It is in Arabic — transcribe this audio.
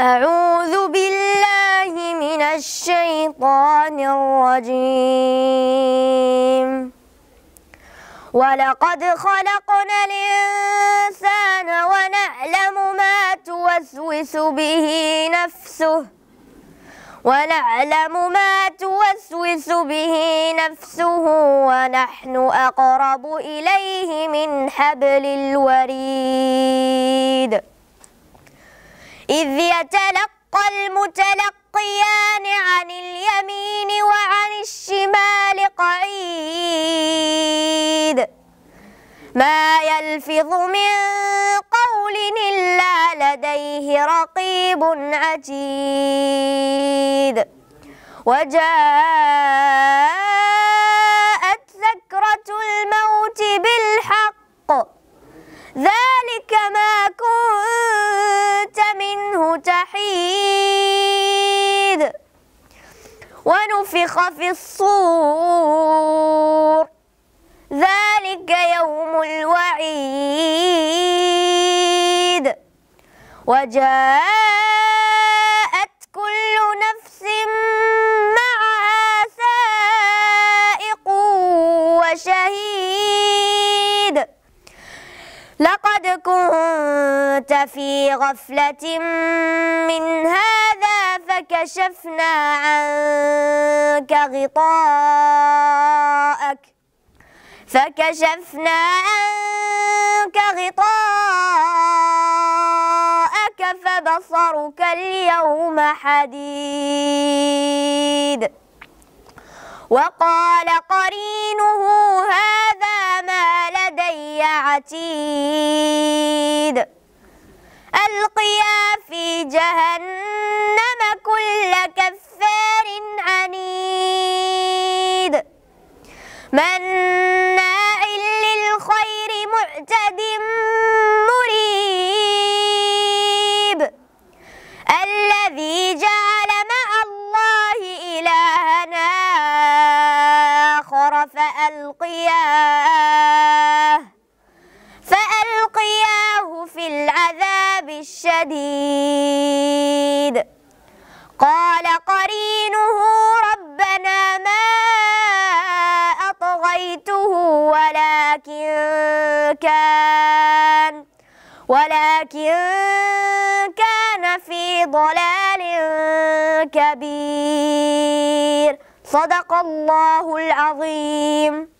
أعوذ بالله من الشيطان الرجيم ولقد خلقنا الإنسان ونعلم ما توسوس به نفسه ونعلم ما توسوس به نفسه ونحن أقرب إليه من حبل الوريد إذ يتلقى المتلقيان عن اليمين وعن الشمال قعيد ما يلفظ من قول إلا لديه رقيب عتيد وجاءت سكرة الموت ونفخ في الصور ذلك يوم الوعيد وجاء لقد كنت في غفلة من هذا فكشفنا عنك غطاءك فكشفنا عنك غطاءك فبصرك اليوم حديد وقال قرينه هذا وقتيد ألقيا في جهنم كل كفار عنيد مناع للخير معتد مريب الذي جعل مع الله إلهنا آخر قال قرينه ربنا ما أطغيته ولكن كان ولكن كان في ضلال كبير صدق الله العظيم